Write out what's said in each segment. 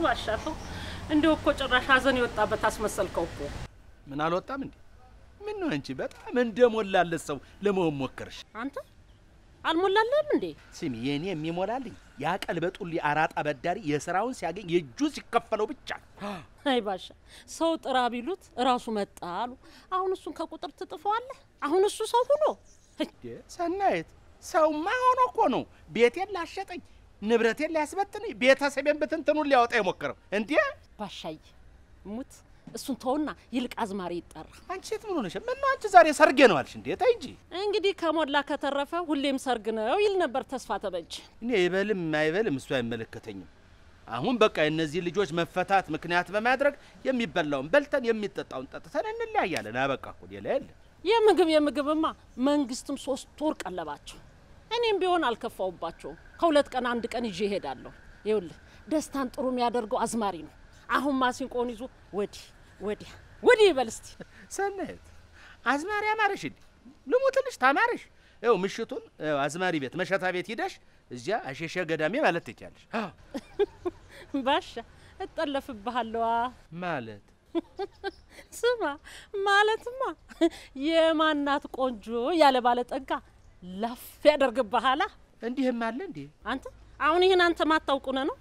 ነው ባሻፈው። እንደው እኮ ጭራሽ ሀዘን የወጣበት አስመሰልከው እኮ። ምን አልወጣም እንዴ? ምን ነው አንቺ በጣም እንደሞላለት ሰው ለመሆን ሞከርሽ። አንተ አልሞላልህም እንዴ? ስሚ፣ የኔ የሚሞላልኝ ያ ቀልበጡል አራጣ በዳሪ የስራውን ሲያገኝ የእጁ ሲከፈለው ብቻ። አይ ባሻ፣ ሰው ጥራ ቢሉት እራሱ መጣ አሉ። አሁን እሱን ከቁጥር ትጥፈዋለህ? አሁን እሱ ሰው ሆኖ ሰናየት፣ ሰውማ ሆኖ እኮ ነው ቤቴን ላሸጠኝ ንብረቴን ሊያስበጥን ቤተሰቤን ብትንትኑን ሊያወጣ የሞከረው እንዴ? ባሻይ ሙት እሱን ተውና ይልቅ አዝማሪ ይጠራ። አንቺ ሴት ምን ሆነሽ? ምን ነው አንቺ ዛሬ ሰርጌ ነው አልሽ እንዴ? ተይ እንጂ። እንግዲህ ከሞላ ከተረፈ ሁሌም ሰርግ ነው ይል ነበር ተስፋ ተበጅ። እኔ ይበልም አይበልም እሱ አይመለከተኝም። አሁን በቃ የእነዚህ ልጆች መፈታት ምክንያት በማድረግ የሚበላውን በልተን የሚጠጣውን ጠጥተን እንለያያለን። አበቃ እኮ ሌላ የለም። የምግብ የምግብማ መንግስትም ሶስት ወር ቀለባቸው። እኔም ቢሆን አልከፋውባቸውም። ከሁለት ቀን አንድ ቀን ይዤ እሄዳለሁ። ይኸውልህ ደስታን ጥሩ የሚያደርገው አዝማሪ ነው። አሁን ማሲንቆን ይዞ ወዲህ ወዲያ ወዲህ ይበል እስቲ። ሰናየት አዝማሪ አማረሽ እንዴ? ልሙትልሽ ታማረሽ። ይኸው ምሽቱን አዝማሪ ቤት መሸታ ቤት ሂደሽ እዚያ አሸሸ ገዳሜ ማለት ትችያለሽ። ባሻ እጠለፍብሃለዋ ማለት ስማ ማለትማ የማናት ቆንጆ ያለ ባለጠጋ ላፍ ያደርግብሃላ። እንዲህም አለ እንዴ አንተ አሁን ይህን አንተ ማታውቁነ ነው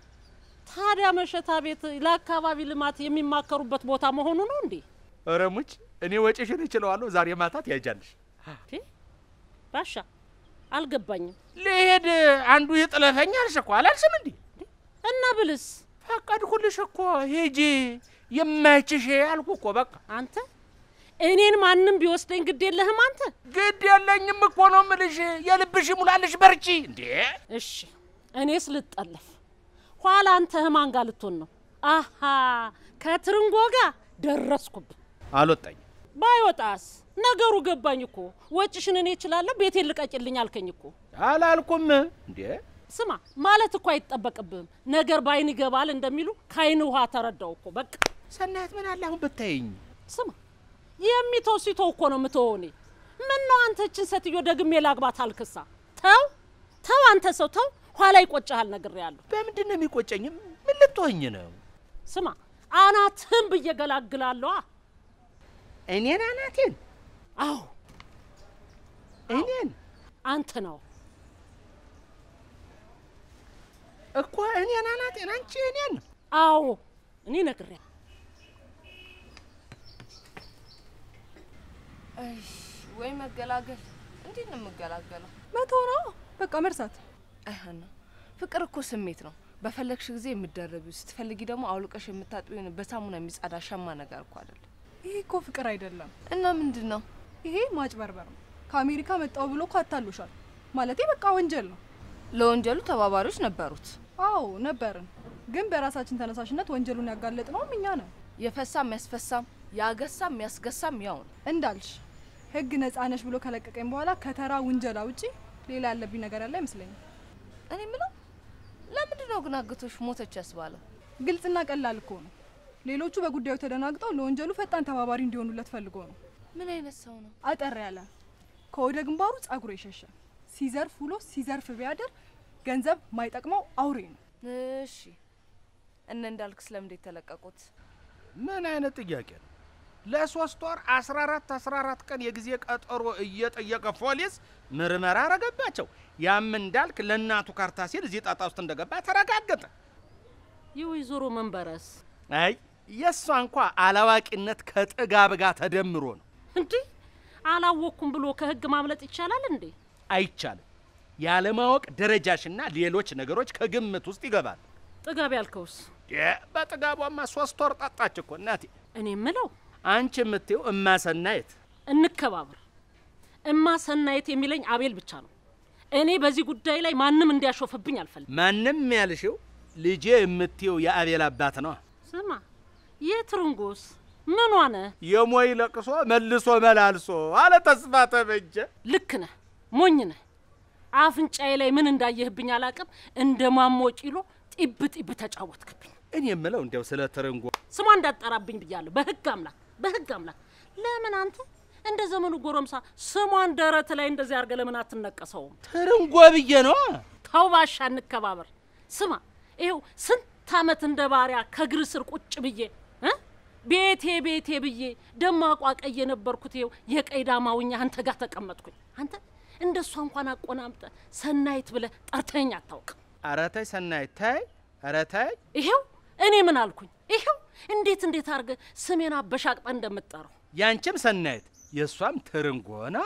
ታዲያ መሸታ ቤት ለአካባቢ ልማት የሚማከሩበት ቦታ መሆኑ ነው እንዴ? ኧረ ሙች እኔ ወጪሽን እችለዋለሁ። ዛሬ ማታ ትያጃለሽ። ባሻ አልገባኝም። ልሄድ አንዱ ይጥለፈኝ አልሽ እኮ አላልሽም እንዴ? እና ብልስ ፈቀድኩልሽ እኮ ሂጂ፣ ይመችሽ አልኩ እኮ በቃ አንተ እኔን ማንም ቢወስደኝ ግድ የለህም አንተ? ግድ የለኝም እኮ ነው ምልሽ። የልብሽ ሙላልሽ፣ በርቺ። እንዴ እሺ፣ እኔስ ልጠለፍ? ኋላ አንተ ህማን ጋር ልትሆን ነው? አሀ ከትርንጎ ጋር ደረስኩብ። አልወጣኝ ባይወጣስ? ነገሩ ገባኝ እኮ ወጭሽን እኔ እችላለሁ። ቤቴን ልቀጭልኝ አልከኝ እኮ። አላልኩም እንዴ ስማ ማለት እኮ አይጠበቅብህም። ነገር ባይን ይገባል እንደሚሉ ከአይን ውሃ ተረዳው እኮ በቃ። ሰናያት ምን አለ አሁን ብታየኝ? ስማ የሚተው ሲቶ እኮ ነው የምትሆኔ። ምን ነው አንተችን ሴትዮ ደግሜ ላግባት አልክሳ። ተው ተው፣ አንተ ሰው ተው፣ ኋላ ይቆጭሃል። ነግሬሃለሁ። በምንድን ነው የሚቆጨኝ? ምን ልትሆኝ ነው? ስማ፣ አናትህን ብዬ ገላግላለዋ። እኔን? አናቴን? አዎ እኔን። አንተ ነው እኮ እኔን፣ አናቴን። አንቺ እኔን? አዎ እኔ ነግሬሃለሁ። ወይ መገላገል። እንዴት ነው የምገላገለው? መቶ ነው በቃ መርሳት። አይሀና ፍቅር እኮ ስሜት ነው። በፈለግሽ ጊዜ የምደረቢው ስትፈልጊ ደግሞ አውልቀሽ የምታጥቢውን በሳሙና የሚጻዳ ሸማ ነገር እኮ አይደለም። ይሄ እኮ ፍቅር አይደለም። እና ምንድን ነው ይሄ? ማጭበርበር ነው። ከአሜሪካ መጣው ብሎ እኮ አታሎሻል። ማለቴ በቃ ወንጀል ነው። ለወንጀሉ ተባባሪዎች ነበሩት። አዎ ነበርን፣ ግን በራሳችን ተነሳሽነት ወንጀሉን ያጋለጥ እኛ ነን። የፈሳም ያስፈሳም፣ ያገሳም ያስገሳም ያው ነው እንዳልሽ ህግ ነጻነሽ ብሎ ከለቀቀኝ በኋላ ከተራ ውንጀላ ውጪ ሌላ ያለብኝ ነገር ያለ አይመስለኝም። እኔ ምለው ለምንድን ነው ግን አግቶሽ ሞተች ያስባለው? ግልጽና ቀላል እኮ ነው። ሌሎቹ በጉዳዩ ተደናግጠው ለወንጀሉ ፈጣን ተባባሪ እንዲሆኑለት ፈልጎ ነው። ምን አይነት ሰው ነው? አጠር ያለ ከወደ ግንባሩ ጸጉሩ የሸሸ ሲዘርፍ ውሎ ሲዘርፍ ቢያደር ገንዘብ ማይጠቅመው አውሬ ነው። እሺ እነ እንዳልክ ስለምንድን የተለቀቁት? ምን አይነት ጥያቄ ነው? ለሶስት ወር 14 14 ቀን የጊዜ ቀጠሮ እየጠየቀ ፖሊስ ምርመራ አረገባቸው። ያም እንዳልክ ለእናቱ ካርታ ሲል እዚህ ጣጣ ውስጥ እንደገባ ተረጋገጠ። የወይዘሮ መንበረስ? አይ የእሷ እንኳ አላዋቂነት ከጥጋብ ጋር ተደምሮ ነው። እንዴ አላወቅኩም ብሎ ከህግ ማምለጥ ይቻላል እንዴ? አይቻልም። ያለማወቅ ደረጃሽና ሌሎች ነገሮች ከግምት ውስጥ ይገባል። ጥጋብ ያልከውስ? በጥጋቧማ ሶስት ወር ጠጣች እኮ እናቴ። እኔ ምለው አንቺ የምትየው እማሰናየት እንከባበር። እማሰናየት የሚለኝ አቤል ብቻ ነው። እኔ በዚህ ጉዳይ ላይ ማንም እንዲያሾፍብኝ አልፈልግም። ማንም ያልሽው ልጄ የምትየው የአቤል አባት ነው። ስማ የትርንጎስ ምን ሆነ? የሞይ ለቅሶ መልሶ መላልሶ አለ ተስፋ ተበጀ። ልክ ነህ፣ ሞኝ ነህ። አፍንጫዬ ላይ ምን እንዳየህብኝ አላቅም። እንደ ማሞ ጪሎ ጢብ ጢብ ተጫወትክብኝ። እኔ የምለው እንዲያው ስለ ትርንጎ ስሟ እንዳጠራብኝ ብያለሁ በህግ አምላክ በህግ አምላክ ለምን አንተ እንደ ዘመኑ ጎረምሳ ስሟን ደረት ላይ እንደዚህ አድርገ ለምን አትነቀሰውም? ትርንጎ ብዬ ነው። ተው ባሻ እንከባበር። ስማ ይኸው ስንት አመት እንደ ባሪያ ከእግር ስር ቁጭ ብዬ ቤቴ ቤቴ ብዬ ደማቋ ቀይ የነበርኩት ይኸው የቀይ ዳማውኛ አንተ ጋር ተቀመጥኩኝ። አንተ እንደ እሷ እንኳን አቆናምጠ ሰናይት ብለ ጠርተኝ አታውቅም። ኧረ ተይ ሰናይት ተይ፣ ተይ። ይኸው እኔ ምን አልኩኝ? ይኸው እንዴት እንዴት አርገ ስሜን አበሻቅጠ እንደምትጠራው ያንቺም ሰናይት የእሷም ትርንጎና።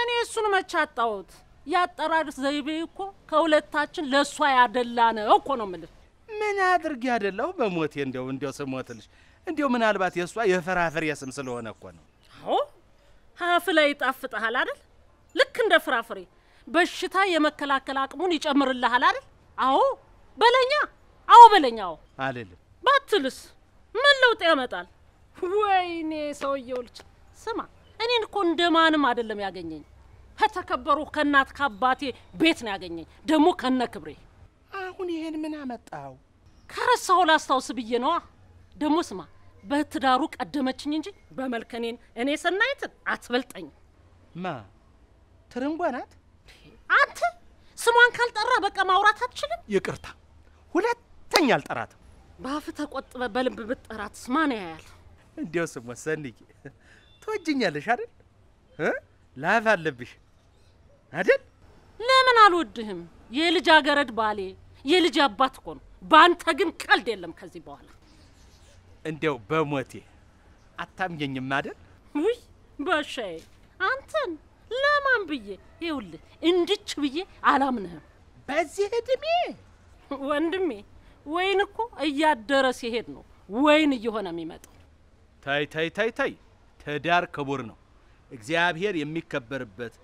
እኔ እሱን መቼ አጣሁት? ያጠራሩት ዘይቤ እኮ ከሁለታችን ለእሷ ያደላ ነው እኮ ነው የምልህ። ምን አድርግ ያደላሁ? በሞቴ እንዲያው እንዲያው ስሞትልሽ እንዲያው ምናልባት የእሷ የፍራፍሬ ስም ስለሆነ እኮ ነው። አዎ አፍ ላይ ይጣፍጥሃል አይደል? ልክ እንደ ፍራፍሬ በሽታ የመከላከል አቅሙን ይጨምርልሃል አይደል? አዎ በለኛ። አዎ በለኛ። አዎ አልልም ባትልስ ምን ለውጥ ያመጣል? ወይኔ ሰውየው ልጅ ስማ፣ እኔን እኮ እንደ ማንም አይደለም ያገኘኝ። ከተከበሩ ከእናት ከአባቴ ቤት ነው ያገኘኝ፣ ደግሞ ከነ ክብሬ። አሁን ይሄን ምን አመጣው? ከረሳሁ ላስታውስ ብዬ ነዋ። ደግሞ ስማ፣ በትዳሩ ቀደመችኝ እንጂ በመልክ እኔን እኔ ሰናይትን አትበልጠኝ። ማ ትርንጓ ናት? አንተ ስሟን ካልጠራ በቃ ማውራት አትችልም። ይቅርታ፣ ሁለተኛ አልጠራትም። በአፍ ተቆጥበ በልብ ብጠራትስ ማን ያያል? እንዲያው ስም ወሰንዬ ትወጅኛለሽ አይደል? ላፍ አለብሽ አይደል? ለምን አልወድህም? የልጅ አገረድ ባሌ የልጅ አባት እኮ ነው። በአንተ ግን ቀልድ የለም ከዚህ በኋላ እንዲያው በሞቴ አታምኘኝም አይደል? ውይ በሻዬ አንተን ለማን ብዬ ይውልህ እንድች ብዬ አላምንህም በዚህ እድሜ ወንድሜ ወይን እኮ እያደረ ሲሄድ ነው ወይን እየሆነ የሚመጣው። ታይ ታይ ታይ ታይ፣ ትዳር ክቡር ነው። እግዚአብሔር የሚከበርበት፣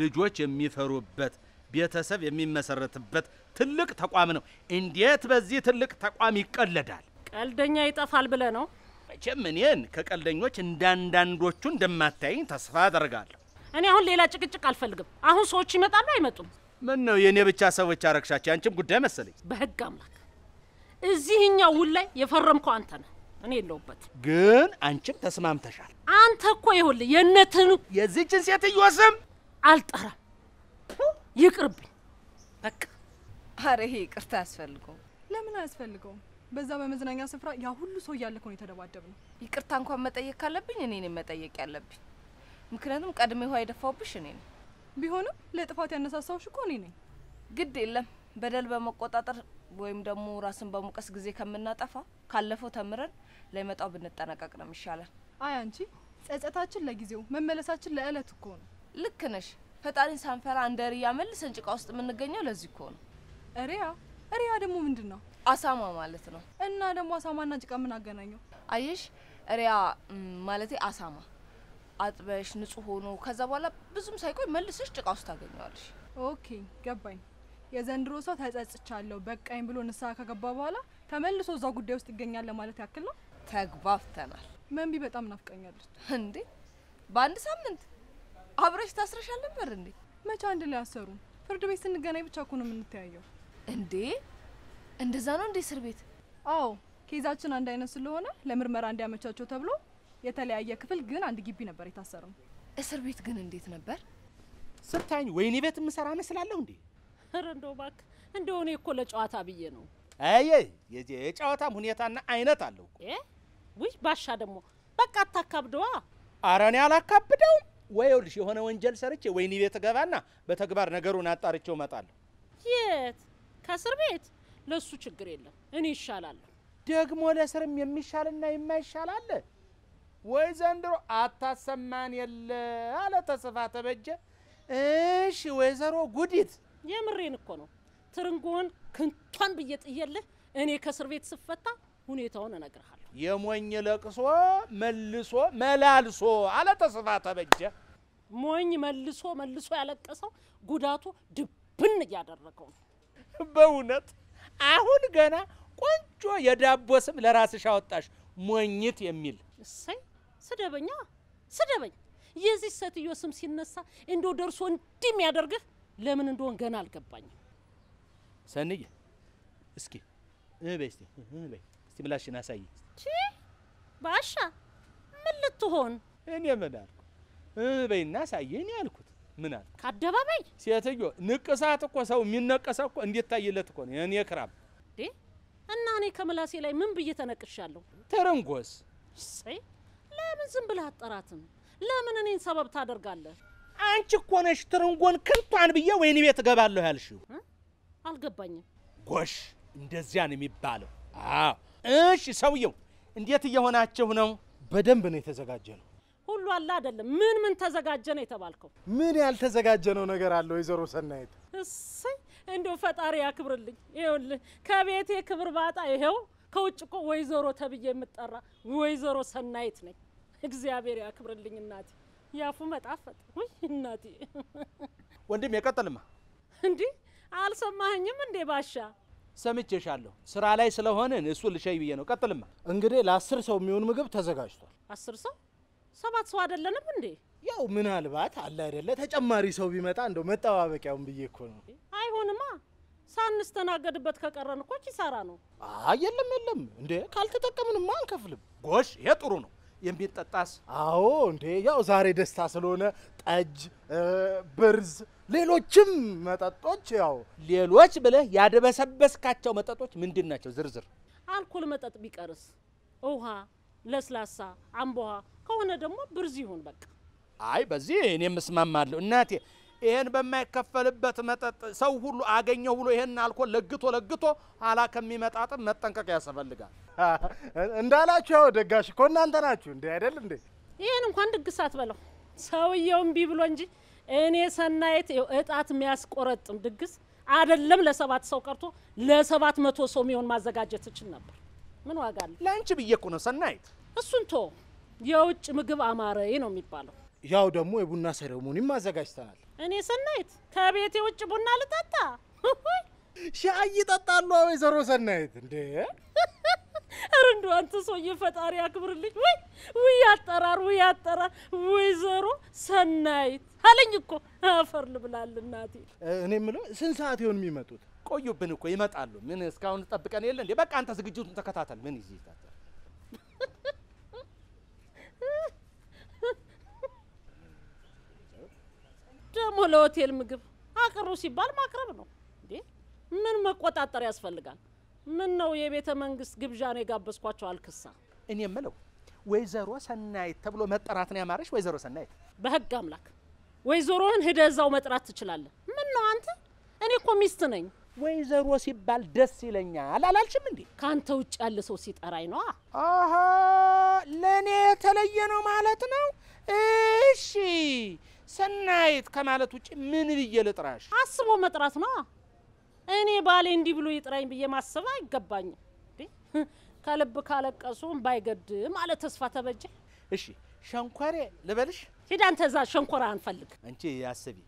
ልጆች የሚፈሩበት፣ ቤተሰብ የሚመሰረትበት ትልቅ ተቋም ነው። እንዴት በዚህ ትልቅ ተቋም ይቀለዳል? ቀልደኛ ይጠፋል ብለ ነው? መቼም እኔን ከቀልደኞች እንዳንዳንዶቹ እንደማታይኝ ተስፋ አደርጋለሁ። እኔ አሁን ሌላ ጭቅጭቅ አልፈልግም። አሁን ሰዎች ይመጣሉ አይመጡም? ምን ነው የእኔ ብቻ ሰዎች አረግሻቸው? አንቺም ጉዳይ መሰለኝ። በህግ አምላክ እዚህኛው ውል ላይ የፈረምከው አንተ ነህ፣ እኔ የለውበት። ግን አንቺም ተስማምተሻል። አንተ እኮ ይኸውልህ የእነትን የዚህችን ሴትዮ ስም አልጠራም፣ ይቅርብኝ በቃ። አረ ይሄ ይቅርታ አያስፈልገውም። ለምን አያስፈልገውም? በዛ በመዝናኛ ስፍራ ያ ሁሉ ሰው እያለ እኮ ነው ይቅርታ እንኳን መጠየቅ ካለብኝ እኔ ነኝ መጠየቅ ያለብኝ፣ ምክንያቱም ቀድሜ ውሃ የደፋውብሽ እኔ ነኝ። ቢሆንም ለጥፋት ያነሳሳውሽ እኮ እኔ ነኝ። ግድ የለም በደል በመቆጣጠር ወይም ደግሞ ራስን በሙቀስ ጊዜ ከምናጠፋ ካለፈው ተምረን ለመጣው ብንጠነቀቅ ነው ይሻላል። አይ አንቺ ጸጸታችን ለጊዜው መመለሳችን ለእለት እኮ ነው። ልክ ነሽ። ፈጣሪን ሳንፈራ እንደ ሪያ መልሰን ጭቃ ውስጥ የምንገኘው ለዚህ እኮ ነው። ሪያ ሪያ ደግሞ ምንድን ነው? አሳማ ማለት ነው። እና ደግሞ አሳማና ጭቃ ምን አገናኘው? አየሽ ሪያ ማለቴ አሳማ አጥበሽ ንጹህ ሆኖ ከዛ በኋላ ብዙም ሳይቆይ መልሰሽ ጭቃ ውስጥ ታገኘዋለሽ። ኦኬ ገባኝ። የዘንድሮ ሰው ተጸጽቻለሁ በቃኝ ብሎ ንስሐ ከገባ በኋላ ተመልሶ እዛ ጉዳይ ውስጥ ይገኛል ለማለት ያክል ነው። ተግባብተናል። መንቢ በጣም ናፍቀኛለች። እንዴ በአንድ ሳምንት አብረሽ ታስረሻል ነበር እንዴ? መቼ አንድ ላይ አሰሩም? ፍርድ ቤት ስንገናኝ ብቻ እኮ ነው የምንተያየው። እንዴ እንደዛ ነው እንዴ? እስር ቤት? አዎ ኬዛችን አንድ አይነት ስለሆነ ለምርመራ እንዲያመቻቸው ተብሎ የተለያየ ክፍል ግን አንድ ግቢ ነበር የታሰርነው። እስር ቤት ግን እንዴት ነበር ስታኝ? ወይኔ ቤት የምሰራ መስላለሁ እንዴ? ኧረ እንደው እባክህ እንደው እኔ እኮ ለጨዋታ ብዬ ነው። አይ የጨዋታም ሁኔታና አይነት አለው እኮ። ውይ ባሻ ደግሞ በቃ አታካብደዋ። ኧረ እኔ አላካብደውም። ወይ የሆነ ወንጀል ሰርቼ ወይኒ ቤት እገባና በተግባር ነገሩን አጣርቼው እመጣለሁ። የት ከእስር ቤት? ለሱ ችግር የለም እኔ ይሻላል ደግሞ ለእስርም የሚሻልና የማይሻል አለ ወይ ዘንድሮ አታሰማን የለ አለ ተስፋ ተበጀ። እሺ ወይዘሮ ጉዲት የምሬን እኮ ነው። ትርንጎን ክንቷን ብዬ ጥየልህ እኔ ከእስር ቤት ስፈታ ሁኔታውን እነግርሃለሁ። የሞኝ ለቅሶ መልሶ መላልሶ አለ ተስፋ ተበጀ። ሞኝ መልሶ መልሶ ያለቀሰው ጉዳቱ ድብን እያደረገው ነው። በእውነት አሁን ገና ቆንጆ የዳቦ ስም ለራስሽ አወጣሽ፣ ሞኝት የሚል እሰይ። ስደበኛ ስደበኝ። የዚህ ሴትዮ ስም ሲነሳ እንደው ደርሶ እንዲህ የሚያደርግህ ለምን እንደሆን ገና አልገባኝም። ሰንዬ እስኪ እበይ እስቲ እበይ እስቲ ምላሽን አሳይ። ቺ ባሻ ምን ልትሆን? እኔ ምን አልኩ? እበይና አሳየኝ ያልኩት ምን አልኩ? ከአደባባይ ሴትዮ፣ ንቅሳት እኮ ሰው የሚነቀሰው እኮ እንዲታይለት እኮ ነው። እኔ ክራም ዴ እና እኔ ከምላሴ ላይ ምን ብዬ ተነቅሻለሁ? ተረንጎስ እሰይ። ለምን ዝም ብለህ አጠራትም? ለምን እኔን ሰበብ ታደርጋለህ? አንቺ እኮ ነሽ ትርንጎን ክንቷን ብዬ ወይን ቤት እገባለሁ ያልሽው። አልገባኝም። ጎሽ እንደዚያ ነው የሚባለው። አዎ እሺ። ሰውየው እንዴት እየሆናችሁ ነው? በደንብ ነው የተዘጋጀ ነው ሁሉ አለ አይደለም። ምን ምን ተዘጋጀ ነው የተባልከው? ምን ያልተዘጋጀ ነው ነገር አለ ወይዘሮ ሰናይት? እሰይ እንደው ፈጣሪ ያክብርልኝ። ይኸውልህ ከቤቴ ክብር ባጣ ይኸው ከውጭ እኮ ወይዘሮ ተብዬ የምጠራ ወይዘሮ ሰናይት ነኝ። እግዚአብሔር ያክብርልኝ እናቴ። ያፉ መጣፈጥ ውይ እናቴ። ወንድም የቀጥልማ እንዲህ አልሰማኸኝም እንዴ ባሻ? ሰምቼሻለሁ። ስራ ላይ ስለሆንን እሱ ልሸይ ብዬ ነው። ቀጥልማ። እንግዲህ ለአስር ሰው የሚሆን ምግብ ተዘጋጅቷል። አስር ሰው ሰባት ሰው አይደለንም እንዴ? ያው ምናልባት አለ አይደለ ተጨማሪ ሰው ቢመጣ እንደው መጠባበቂያውን ብዬ እኮ ነው። አይሆንማ ሳንስተናገድበት ከቀረን እኮ ኪሳራ ነው። አይ የለም የለም፣ እንዴ ካልተጠቀምንማ አንከፍልም። ጎሽ፣ ይሄ ጥሩ ነው። የሚጠጣስ? አዎ እንዴ ያው ዛሬ ደስታ ስለሆነ ጠጅ፣ ብርዝ፣ ሌሎችም መጠጦች። ያው ሌሎች ብለህ ያደበሰበስካቸው መጠጦች ምንድን ናቸው? ዝርዝር። አልኮል መጠጥ ቢቀርስ? ውሃ፣ ለስላሳ፣ አምቦሃ ከሆነ ደግሞ ብርዝ ይሁን በቃ። አይ በዚህ እኔ እስማማለሁ እናቴ ይሄን በማይከፈልበት መጠጥ ሰው ሁሉ አገኘው ብሎ ይሄን አልኮል ለግቶ ለግቶ ኋላ ከሚመጣጥም መጠንቀቅ ያስፈልጋል። እንዳላችሁ ያው ደጋሽ እኮ እናንተ ናችሁ እንዴ? አይደል እንዴ? ይሄን እንኳን ድግስ በለው ሰውየው እምቢ ብሎ እንጂ እኔ ሰናየት እጣት የሚያስቆረጥም ድግስ አይደለም ለሰባት ሰው ቀርቶ ለሰባት መቶ ሰው የሚሆን ማዘጋጀት እችል ነበር። ምን ዋጋ አለ? ለአንቺ ብዬ እኮ ነው ሰናይት። እሱን ቶ የውጭ ምግብ አማረ ነው የሚባለው። ያው ደግሞ የቡና ሴሬሞኒም አዘጋጅተናል። እኔ ሰናይት ከቤቴ ውጭ ቡና ልጠጣ ሻይ ይጠጣሉ። ወይዘሮ ሰናይት እንዴ! እርንዱ አንተ ሰውዬ ፈጣሪ ያክብርልኝ። ወይ ውይ አጠራር ውይ አጠራር ወይዘሮ ሰናይት አለኝ እኮ አፈር ልብላል እናቴ። እኔ የምለው ስንት ሰዓት ይሆን የሚመጡት? ቆዩብን እኮ ይመጣሉ። ምን እስካሁን ጠብቀን የለ እንዴ? በቃ አንተ ዝግጅቱን ተከታተል። ምን ይዤ ደግሞ ለሆቴል ምግብ አቅርቡ ሲባል ማቅረብ ነው እንዴ? ምን መቆጣጠር ያስፈልጋል? ምን ነው የቤተ መንግስት ግብዣ ነው የጋበዝኳቸው? አልክሳ እኔ የምለው ወይዘሮ ሰናይት ተብሎ መጠራት ነው ያማረሽ? ወይዘሮ ሰናይት በህግ አምላክ ወይዘሮህን ሂደህ እዛው መጥራት ትችላለህ። ምን ነው አንተ? እኔ እኮ ሚስት ነኝ። ወይዘሮ ሲባል ደስ ይለኛል አላልሽም እንዴ? ከአንተ ውጭ ያለ ሰው ሲጠራኝ ነዋ። አሀ ለእኔ የተለየ ነው ማለት ነው። እሺ ሰናይት ከማለት ውጭ ምን ብዬ ልጥራሽ? አስቦ መጥራት ነው። እኔ ባሌ እንዲህ ብሎ ይጥራኝ ብዬ ማሰብ አይገባኝም። ከልብ ካለቀሱ ባይገድ ማለት ተስፋ ተበጀ። እሺ ሸንኮሬ ልበልሽ? ሂድ አንተ እዛ ሸንኮራ አንፈልግ። አንቺ ያስቢ፣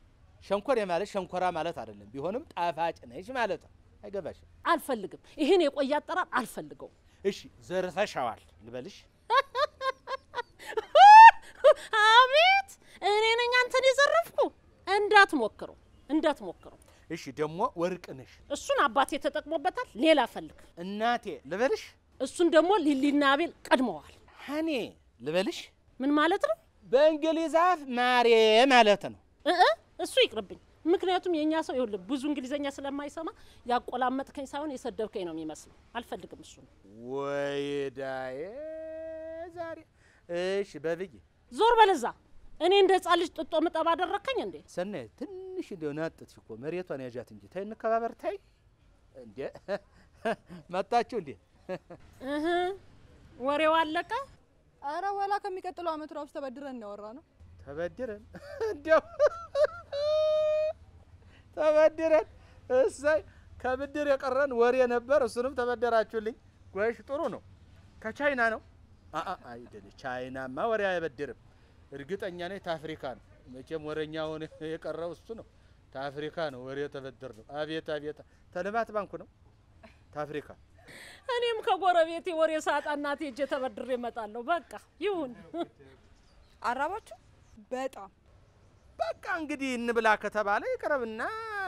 ሸንኮሬ ማለት ሸንኮራ ማለት አይደለም። ቢሆንም ጣፋጭ ነሽ ማለት ነው። አይገባሽ። አልፈልግም። ይህን የቆየ አጠራር አልፈልገው። እሺ ዘርተሻዋል ልበልሽ? እኔ ነኝ አንተን የዘረፍኩ። እንዳትሞክሩ እንዳትሞክሩ። እሺ፣ ደግሞ ወርቅ ነሽ። እሱን አባቴ ተጠቅሞበታል። ሌላ ፈልግ። እናቴ ልበልሽ? እሱን ደግሞ ሊሊና አቤል ቀድመዋል። ሀኔ ልበልሽ? ምን ማለት ነው? በእንግሊዝ አፍ ማሬ ማለት ነው። እሱ ይቅርብኝ። ምክንያቱም የእኛ ሰው ይሁል ብዙ እንግሊዘኛ ስለማይሰማ ያቆላመጥከኝ ሳይሆን የሰደብከኝ ነው የሚመስል አልፈልግም። እሱ ወይዳዬ ዛሬ። እሺ በብይ ዞር በለዛ እኔ እንደ ህፃን ልጅ ጥጦ ምጠብ አደረከኝ እንዴ? ሰናይት ትንሽ እንዲያው ናጥትሽ እኮ መሬቷን ያዣት እንጂ ታይ እንከባበር። ታይ እንዴ መጣችሁ እንዴ? እህ ወሬው አለቀ። አረ ወላ ከሚቀጥለው አመት ራሱ ተበድረን እናወራ ነው። ተበድረን እንዴ ተበድረን እሰይ፣ ከብድር የቀረን ወሬ ነበር። እሱንም ተበደራችሁልኝ። ጎሽ ጥሩ ነው። ከቻይና ነው? አአ አይደል፣ ቻይናማ ወሬ አይበድርም። እርግጠኛ ነኝ ታፍሪካ ነው። መቼም ሆነ የቀረው እሱ ነው። ታፍሪካ ነው ወሬ ተበደር ነው። አቤት አቤት፣ ተልማት ባንኩ ነው ታፍሪካ። እኔም ከጎረቤቴ ወሬ ሳጣ እናቴ እጄ ተበድሬ እመጣለሁ። በቃ ይሁን። አራባችሁ በጣም በቃ እንግዲህ እንብላ ከተባለ ይቅረብና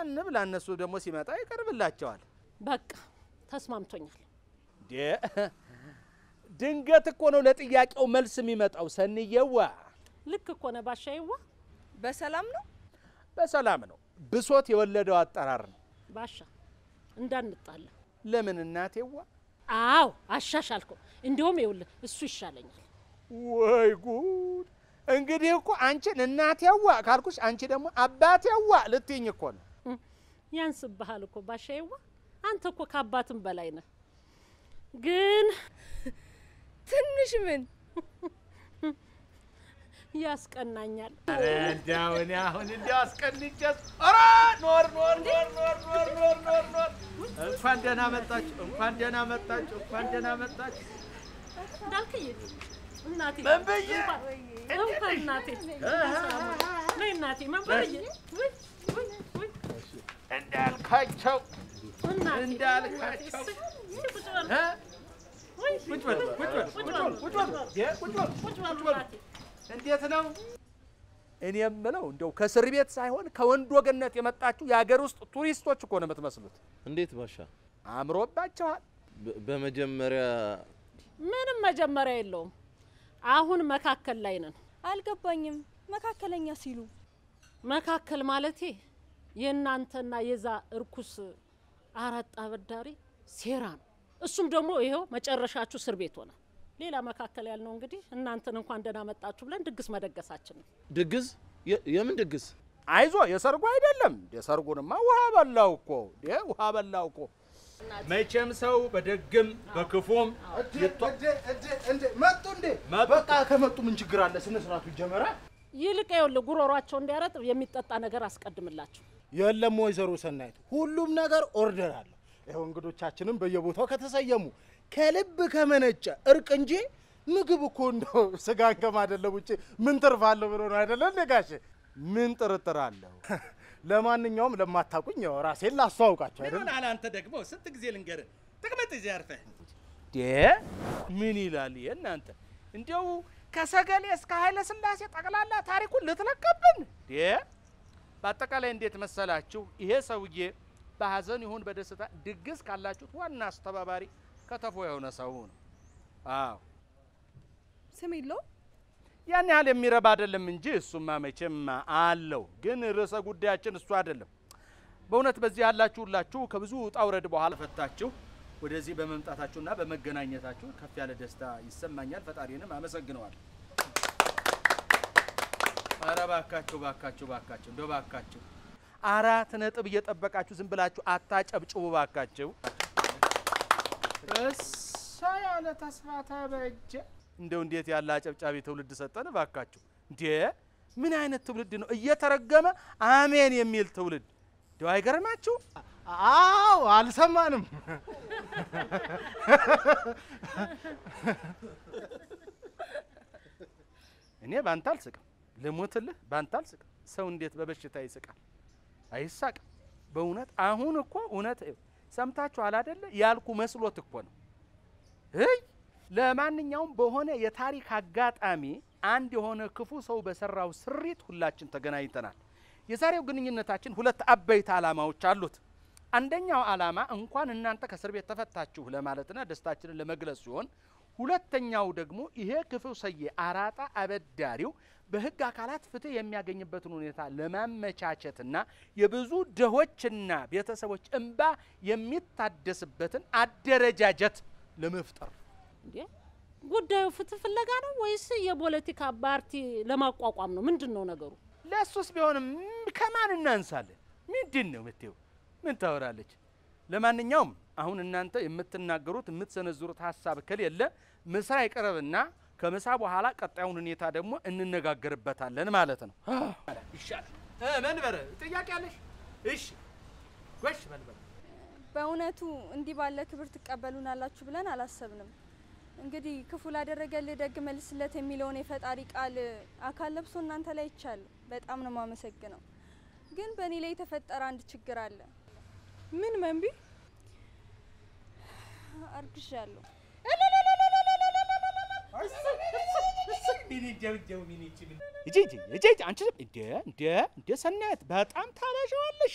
እንብላ። እነሱ ደግሞ ሲመጣ ይቀርብላቸዋል። በቃ ተስማምቶኛል። ድንገት እኮ ነው ለጥያቄው መልስ የሚመጣው ሰንየዋ ልክ እኮ ነው ባሻይዋ። በሰላም ነው በሰላም ነው። ብሶት የወለደው አጠራር ነው ባሻ። እንዳንጣላ ለምን እናቴዋ? አዎ አሻሻልከው። እንዲሁም ይኸውልህ እሱ ይሻለኛል። ወይ ጉድ! እንግዲህ እኮ አንቺን እናቴዋ ካልኩሽ አንቺ ደግሞ አባቴዋ ልትይኝ እኮ ነው። ያንስብሃል እኮ ባሻይዋ። አንተ እኮ ከአባትም በላይ ነህ። ግን ትንሽ ምን ያስቀናኛል። እንዳው እኔ አሁን እንዲያው አስቀንጨስ ኧረ ኖር ኖር ኖር ኖር ኖር ኖር ኖር ኖር እንኳን ደህና መጣች፣ እንኳን ደህና መጣች፣ እንኳን ደህና መጣችሁ። እንዳልክዬ እናቴ ምን ብዬ እንኳን እናቴ ነይ እናቴ ምን ብዬ እንዳልካቸው እንዳልካቸው ቁጭ በል ቁጭ በል ቁጭ በል ቁጭ በል ቁጭ በል እንዴት ነው? እኔ የምለው እንደው ከእስር ቤት ሳይሆን ከወንዶ ገነት የመጣችሁ የሀገር ውስጥ ቱሪስቶች እኮ ነው የምትመስሉት። እንዴት ባሻ አምሮባቸዋል። በመጀመሪያ ምንም መጀመሪያ የለውም። አሁን መካከል ላይ ነን። አልገባኝም። መካከለኛ ሲሉ መካከል ማለቴ የእናንተና የዛ እርኩስ አራት አበዳሪ ሴራ ነው። እሱም ደግሞ ይኸው መጨረሻችሁ እስር ቤት ሆናል። ሌላ መካከል ያልነው እንግዲህ እናንተን እንኳን ደህና መጣችሁ ብለን ድግስ መደገሳችን ነው። ድግስ? የምን ድግስ? አይዞ የሰርጉ አይደለም። የሰርጉንማ ውሃ በላው እኮ ውሃ በላው እኮ። መቼም ሰው በደግም በክፉም መጡ እንዴ? በቃ ከመጡ ምን ችግር አለ? ስነ ስርዓቱ ይጀመራል። ይልቅ ይኸውልህ ጉሮሯቸው እንዲያረጥ የሚጠጣ ነገር አስቀድምላችሁ። የለም ወይዘሮ ሰናይት፣ ሁሉም ነገር ኦርደር አለ። ይኸው እንግዶቻችንም በየቦታው ከተሰየሙ ከልብ ከመነጨ እርቅ እንጂ ምግብ እኮ እንደው ስጋን ከማደለም ውጭ ምን ትርፍ አለው ብሎ ነው አይደለ እንዴ ጋሼ? ምን ጥርጥር አለው? ለማንኛውም ለማታውቁኝ ያው ራሴን ላስተዋውቃቸው አይደል? ምን አንተ ደግሞ ስንት ጊዜ ልንገር? ተቀመጥ እዚህ አርፈህ። ምን ይላል እናንተ እንዲያው ከሰገሌ እስከ ኃይለ ስላሴ ጠቅላላ ታሪኩን ልትለቀብን? በአጠቃላይ እንዴት መሰላችሁ ይሄ ሰውዬ በሀዘን ይሁን በደስታ ድግስ ካላችሁት ዋና አስተባባሪ ከተፎ የሆነ ሰው ነው። አዎ ስም የለውም። ያን ያህል የሚረባ አይደለም እንጂ እሱማ መቼም አለው። ግን ርዕሰ ጉዳያችን እሱ አይደለም። በእውነት በዚህ ያላችሁ ሁላችሁ ከብዙ ውጣ ውረድ በኋላ ፈታችሁ ወደዚህ በመምጣታችሁና በመገናኘታችሁ ከፍ ያለ ደስታ ይሰማኛል። ፈጣሪንም አመሰግነዋል። አረ ባካችሁ፣ ባካችሁ፣ ባካችሁ፣ እንደው ባካችሁ አራት ነጥብ እየጠበቃችሁ ዝም ብላችሁ አታጨብጭቡ እባካችሁ። እሳ ያለ ተስፋ ተበጀ። እንደው እንዴት ያለ አጨብጫቢ ትውልድ ሰጠን! እባካችሁ እንዴ! ምን አይነት ትውልድ ነው? እየተረገመ አሜን የሚል ትውልድ እንደው አይገርማችሁ? አዎ አልሰማንም። እኔ ባንተ አልስቅም፣ ልሙትልህ፣ ባንተ አልስቅም። ሰው እንዴት በበሽታ ይስቃል? አይሳቅም። በእውነት አሁን እኮ እውነት ሰምታችኋል አደለ? ያልኩ መስሎት እኮ ነው። እይ ለማንኛውም በሆነ የታሪክ አጋጣሚ አንድ የሆነ ክፉ ሰው በሰራው ስሪት ሁላችን ተገናኝተናል። የዛሬው ግንኙነታችን ሁለት አበይት አላማዎች አሉት። አንደኛው አላማ እንኳን እናንተ ከእስር ቤት ተፈታችሁ ለማለትና ደስታችንን ለመግለጽ ሲሆን ሁለተኛው ደግሞ ይሄ ክፍል ሰዬ አራጣ አበዳሪው በህግ አካላት ፍትህ የሚያገኝበትን ሁኔታ ለማመቻቸትና የብዙ ደሆችና ቤተሰቦች እንባ የሚታደስበትን አደረጃጀት ለመፍጠር ጉዳዩ ፍትህ ፍለጋ ነው ወይስ የፖለቲካ ፓርቲ ለማቋቋም ነው? ምንድን ነው ነገሩ? ለእሱስ ቢሆንም ከማን እናንሳለን? ምንድን ነው ምትው? ምን ታወራለች? ለማንኛውም አሁን እናንተ የምትናገሩት የምትሰነዝሩት ሀሳብ ከሌለ ምሳ ይቅረብና ከምሳ በኋላ ቀጣዩን ሁኔታ ደግሞ እንነጋገርበታለን ማለት ነው። ይሻላል። መንበረ ጥያቄ አለሽ? እሺ፣ ጎሽ መንበረ፣ በእውነቱ እንዲህ ባለ ክብር ትቀበሉናላችሁ ብለን አላሰብንም። እንግዲህ ክፉ ላደረገልህ ደግ መልስለት የሚለውን የፈጣሪ ቃል አካል ለብሶ እናንተ ላይ ይቻል። በጣም ነው የማመሰግነው። ግን በእኔ ላይ የተፈጠረ አንድ ችግር አለ። ምን መንቢ? አርግሻለሁ። አንቺ እንደ እንደ እንደ ሰናየት በጣም ታለሸዋለሽ።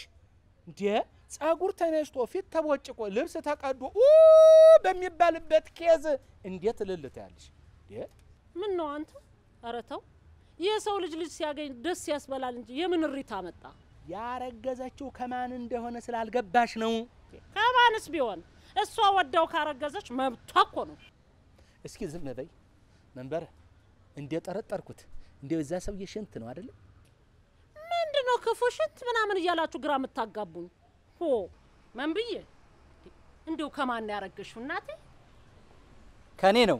እንደ ጸጉር ተነስቶ ፊት ተቦጭቆ ልብስ ተቀዶ ኡ በሚባልበት ኬዝ እንዴት ልልት ያለሽ ምን ነው አንተ? ኧረ ተው። የሰው ልጅ ልጅ ሲያገኝ ደስ ያስበላል እንጂ የምን እሪታ መጣ? ያረገዘችው ከማን እንደሆነ ስላልገባሽ ነው። ከማንስ ቢሆን እሷ ወዳው ካረገዘች መብቷ እኮ ነው። እስኪ ዝም በይ መንበረ እንደጠረጠርኩት እንደው እዛ ሰውዬ ሽንት ነው አይደለም? ምንድን ነው ክፉ ሽንት ምናምን እያላችሁ ግራ የምታጋቡኝ? ሆ ምን ብዬ እንደው ከማን ያረገሽው እናቴ? ከኔ ነው።